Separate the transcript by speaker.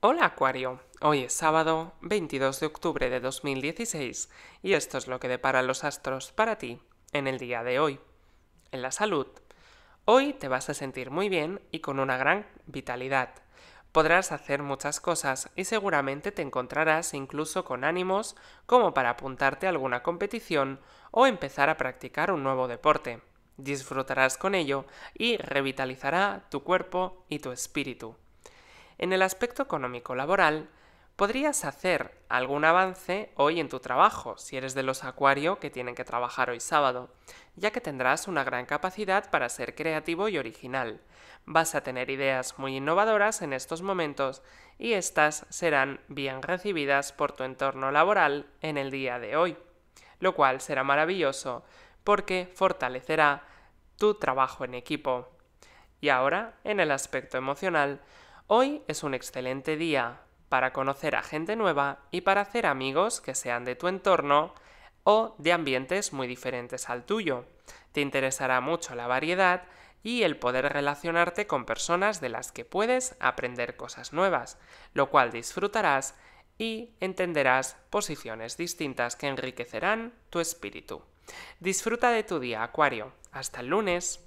Speaker 1: Hola Acuario, hoy es sábado 22 de octubre de 2016 y esto es lo que depara los astros para ti en el día de hoy. En la salud, hoy te vas a sentir muy bien y con una gran vitalidad. Podrás hacer muchas cosas y seguramente te encontrarás incluso con ánimos como para apuntarte a alguna competición o empezar a practicar un nuevo deporte. Disfrutarás con ello y revitalizará tu cuerpo y tu espíritu. En el aspecto económico laboral, podrías hacer algún avance hoy en tu trabajo, si eres de los acuario que tienen que trabajar hoy sábado, ya que tendrás una gran capacidad para ser creativo y original. Vas a tener ideas muy innovadoras en estos momentos y estas serán bien recibidas por tu entorno laboral en el día de hoy, lo cual será maravilloso porque fortalecerá tu trabajo en equipo. Y ahora, en el aspecto emocional, Hoy es un excelente día para conocer a gente nueva y para hacer amigos que sean de tu entorno o de ambientes muy diferentes al tuyo. Te interesará mucho la variedad y el poder relacionarte con personas de las que puedes aprender cosas nuevas, lo cual disfrutarás y entenderás posiciones distintas que enriquecerán tu espíritu. Disfruta de tu día, Acuario. Hasta el lunes.